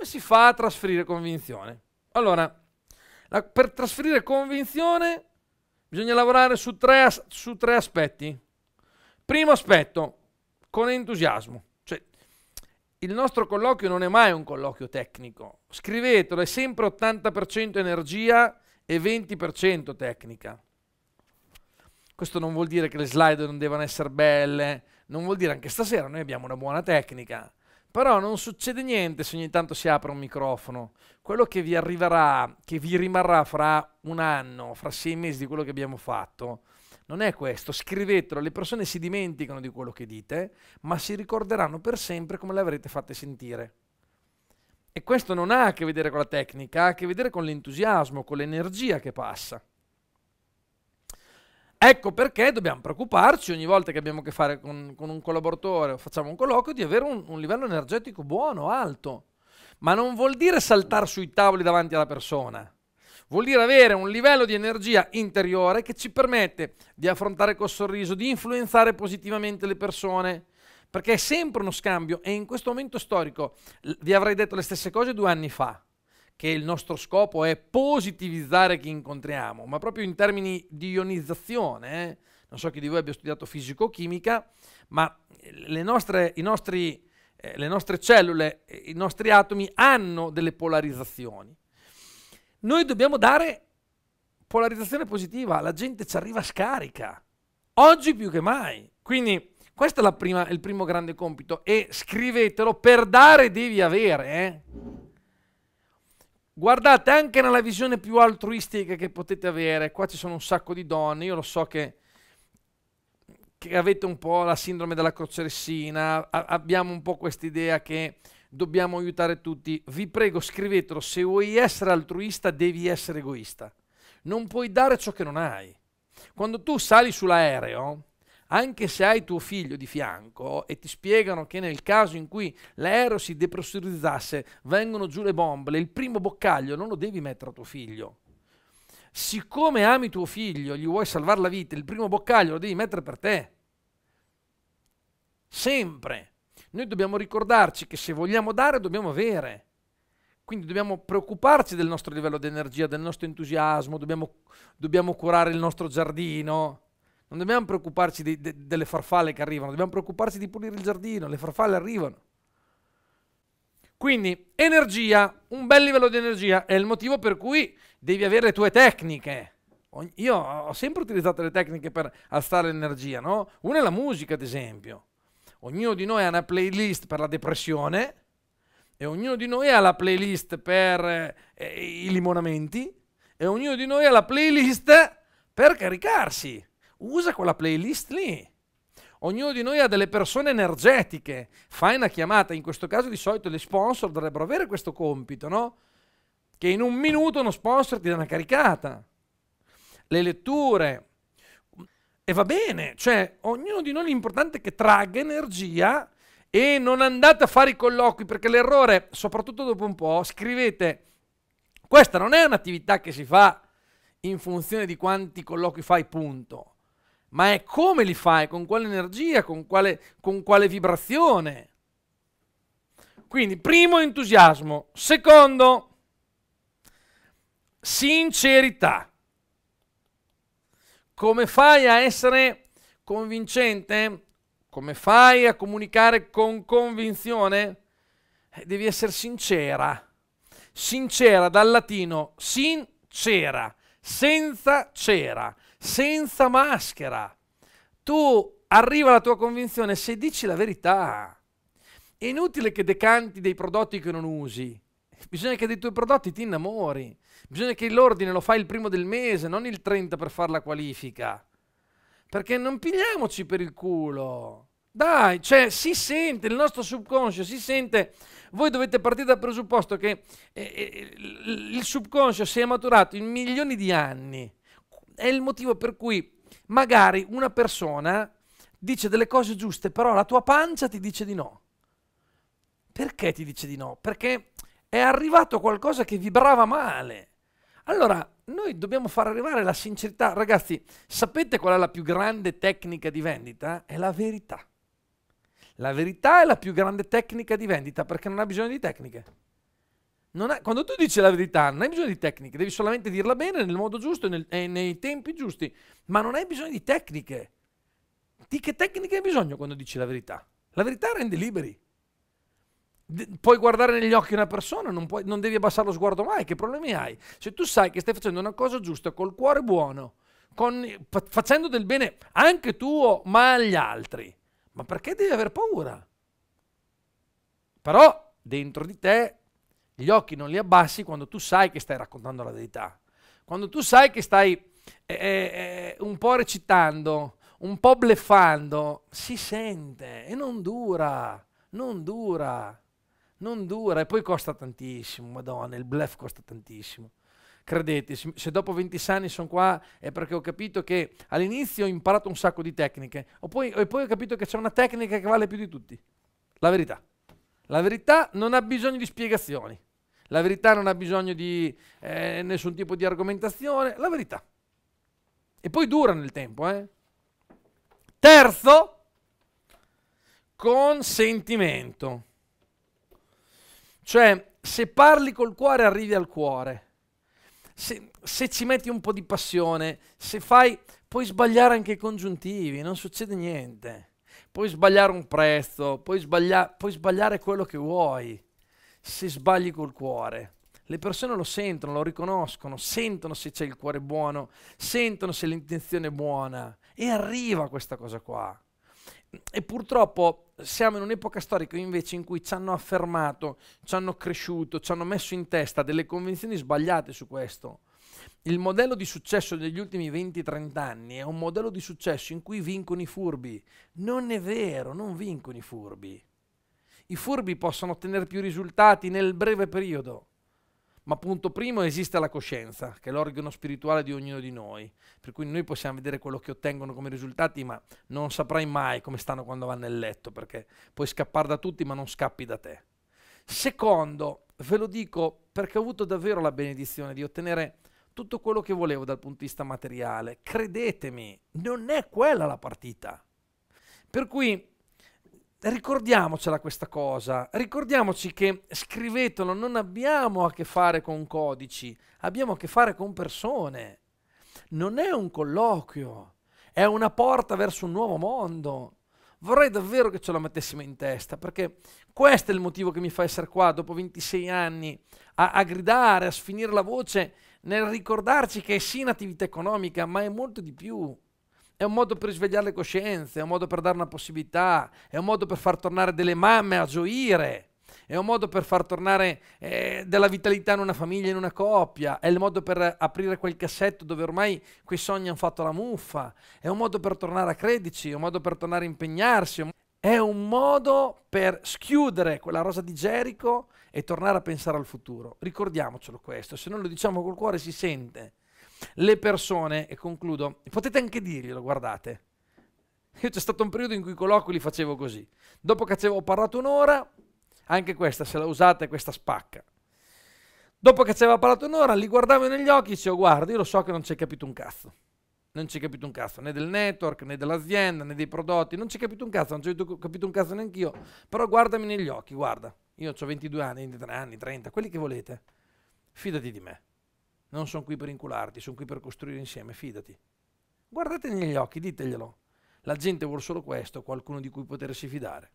Come si fa a trasferire convinzione? Allora, la, per trasferire convinzione bisogna lavorare su tre, as, su tre aspetti. Primo aspetto, con entusiasmo. Cioè, il nostro colloquio non è mai un colloquio tecnico. Scrivetelo, è sempre 80% energia e 20% tecnica. Questo non vuol dire che le slide non devono essere belle, non vuol dire anche stasera noi abbiamo una buona tecnica, però non succede niente se ogni tanto si apre un microfono. Quello che vi arriverà, che vi rimarrà fra un anno, fra sei mesi di quello che abbiamo fatto, non è questo. Scrivetelo, le persone si dimenticano di quello che dite, ma si ricorderanno per sempre come le avrete fatte sentire. E questo non ha a che vedere con la tecnica, ha a che vedere con l'entusiasmo, con l'energia che passa. Ecco perché dobbiamo preoccuparci ogni volta che abbiamo a che fare con, con un collaboratore o facciamo un colloquio di avere un, un livello energetico buono, alto. Ma non vuol dire saltare sui tavoli davanti alla persona. Vuol dire avere un livello di energia interiore che ci permette di affrontare col sorriso, di influenzare positivamente le persone, perché è sempre uno scambio e in questo momento storico vi avrei detto le stesse cose due anni fa che il nostro scopo è positivizzare chi incontriamo, ma proprio in termini di ionizzazione, eh? non so chi di voi abbia studiato fisico-chimica, ma le nostre, nostri, eh, le nostre cellule, i nostri atomi hanno delle polarizzazioni. Noi dobbiamo dare polarizzazione positiva, la gente ci arriva scarica, oggi più che mai. Quindi questo è prima, il primo grande compito e scrivetelo per dare devi avere. Eh? Guardate, anche nella visione più altruistica che potete avere, qua ci sono un sacco di donne, io lo so che, che avete un po' la sindrome della crocieressina, abbiamo un po' questa idea che dobbiamo aiutare tutti. Vi prego, scrivetelo, se vuoi essere altruista devi essere egoista. Non puoi dare ciò che non hai. Quando tu sali sull'aereo, anche se hai tuo figlio di fianco e ti spiegano che nel caso in cui l'aereo si depressurizzasse vengono giù le bombe, il primo boccaglio non lo devi mettere a tuo figlio. Siccome ami tuo figlio, gli vuoi salvare la vita, il primo boccaglio lo devi mettere per te. Sempre. Noi dobbiamo ricordarci che se vogliamo dare dobbiamo avere. Quindi dobbiamo preoccuparci del nostro livello di energia, del nostro entusiasmo, dobbiamo, dobbiamo curare il nostro giardino non dobbiamo preoccuparci di, de, delle farfalle che arrivano, dobbiamo preoccuparci di pulire il giardino, le farfalle arrivano. Quindi energia, un bel livello di energia è il motivo per cui devi avere le tue tecniche. Io ho sempre utilizzato le tecniche per alzare l'energia, no? Una è la musica, ad esempio. Ognuno di noi ha una playlist per la depressione e ognuno di noi ha la playlist per eh, i limonamenti e ognuno di noi ha la playlist per caricarsi usa quella playlist lì. Ognuno di noi ha delle persone energetiche, fai una chiamata, in questo caso di solito gli sponsor dovrebbero avere questo compito, no? Che in un minuto uno sponsor ti dà una caricata. Le letture. E va bene, cioè ognuno di noi l'importante è che tragga energia e non andate a fare i colloqui perché l'errore, soprattutto dopo un po', scrivete, questa non è un'attività che si fa in funzione di quanti colloqui fai, punto ma è come li fai, con quale energia, con quale, con quale vibrazione. Quindi, primo, entusiasmo. Secondo, sincerità. Come fai a essere convincente? Come fai a comunicare con convinzione? Eh, devi essere sincera. Sincera dal latino sincera, senza cera senza maschera. Tu arriva alla tua convinzione se dici la verità. È inutile che decanti dei prodotti che non usi. Bisogna che dei tuoi prodotti ti innamori. Bisogna che l'ordine lo fai il primo del mese, non il 30 per fare la qualifica. Perché non pigliamoci per il culo. Dai, cioè si sente, il nostro subconscio si sente, voi dovete partire dal presupposto che eh, eh il subconscio si è maturato in milioni di anni è il motivo per cui magari una persona dice delle cose giuste, però la tua pancia ti dice di no. Perché ti dice di no? Perché è arrivato qualcosa che vibrava male. Allora, noi dobbiamo far arrivare la sincerità. Ragazzi, sapete qual è la più grande tecnica di vendita? È la verità. La verità è la più grande tecnica di vendita perché non ha bisogno di tecniche. Hai, quando tu dici la verità non hai bisogno di tecniche, devi solamente dirla bene nel modo giusto e, nel, e nei tempi giusti, ma non hai bisogno di tecniche. Di che tecniche hai bisogno quando dici la verità? La verità rende liberi. De puoi guardare negli occhi una persona, non, puoi, non devi abbassare lo sguardo mai, che problemi hai? Se tu sai che stai facendo una cosa giusta, col cuore buono, con, facendo del bene anche tuo, ma agli altri, ma perché devi aver paura? Però dentro di te gli occhi non li abbassi quando tu sai che stai raccontando la verità, quando tu sai che stai eh, eh, eh, un po' recitando, un po' bleffando, si sente e non dura, non dura, non dura e poi costa tantissimo, madonna, il bleff costa tantissimo credete, se dopo 26 anni sono qua è perché ho capito che all'inizio ho imparato un sacco di tecniche, o poi, e poi ho capito che c'è una tecnica che vale più di tutti, la verità. La verità non ha bisogno di spiegazioni. La verità non ha bisogno di eh, nessun tipo di argomentazione, la verità. E poi dura nel tempo, eh. Terzo, consentimento. Cioè, se parli col cuore arrivi al cuore. Se, se, ci metti un po' di passione, se fai, puoi sbagliare anche i congiuntivi, non succede niente. Puoi sbagliare un prezzo, puoi, sbaglia, puoi sbagliare quello che vuoi se sbagli col cuore. Le persone lo sentono, lo riconoscono, sentono se c'è il cuore buono, sentono se l'intenzione è buona e arriva questa cosa qua. E purtroppo siamo in un'epoca storica invece in cui ci hanno affermato, ci hanno cresciuto, ci hanno messo in testa delle convinzioni sbagliate su questo. Il modello di successo degli ultimi 20-30 anni è un modello di successo in cui vincono i furbi. Non è vero, non vincono i furbi. I furbi possono ottenere più risultati nel breve periodo. Ma punto primo esiste la coscienza, che è l'organo spirituale di ognuno di noi, per cui noi possiamo vedere quello che ottengono come risultati, ma non saprai mai come stanno quando vanno nel letto, perché puoi scappare da tutti, ma non scappi da te. Secondo, ve lo dico perché ho avuto davvero la benedizione di ottenere tutto quello che volevo dal punto di vista materiale. Credetemi, non è quella la partita. Per cui ricordiamocela questa cosa, ricordiamoci che scrivetelo non abbiamo a che fare con codici, abbiamo a che fare con persone. Non è un colloquio, è una porta verso un nuovo mondo. Vorrei davvero che ce la mettessimo in testa, perché questo è il motivo che mi fa essere qua dopo 26 anni a, a gridare, a sfinire la voce nel ricordarci che è sì in attività economica, ma è molto di più. È un modo per svegliare le coscienze, è un modo per dare una possibilità, è un modo per far tornare delle mamme a gioire, è un modo per far tornare eh, della vitalità in una famiglia, in una coppia, è il modo per aprire quel cassetto dove ormai quei sogni hanno fatto la muffa, è un modo per tornare a credici, è un modo per tornare a impegnarsi, è un modo per schiudere quella rosa di Gerico e tornare a pensare al futuro. Ricordiamocelo questo, se non lo diciamo col cuore si sente le persone, e concludo, potete anche dirglielo, guardate. Io c'è stato un periodo in cui i colloqui li facevo così. Dopo che avevo parlato un'ora, anche questa, se la usate, questa spacca. Dopo che ci aveva parlato un'ora, li guardavo negli occhi e dicevo, guarda, io lo so che non ci hai capito un cazzo. Non ci hai capito un cazzo, né del network, né dell'azienda, né dei prodotti, non ci hai capito un cazzo, non ci ho capito un cazzo neanche io. Però guardami negli occhi, guarda, io ho 22 anni, 23 anni, 30, quelli che volete. Fidati di me. Non sono qui per incularti, sono qui per costruire insieme, fidati. Guardate negli occhi, diteglielo. La gente vuole solo questo, qualcuno di cui potersi fidare.